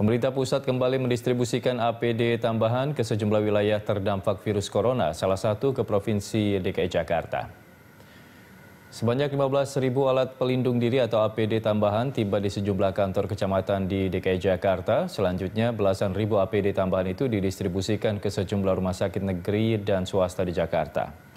Pemerintah pusat kembali mendistribusikan APD tambahan ke sejumlah wilayah terdampak virus corona, salah satu ke Provinsi DKI Jakarta. Sebanyak 15.000 alat pelindung diri atau APD tambahan tiba di sejumlah kantor kecamatan di DKI Jakarta. Selanjutnya, belasan ribu APD tambahan itu didistribusikan ke sejumlah rumah sakit negeri dan swasta di Jakarta.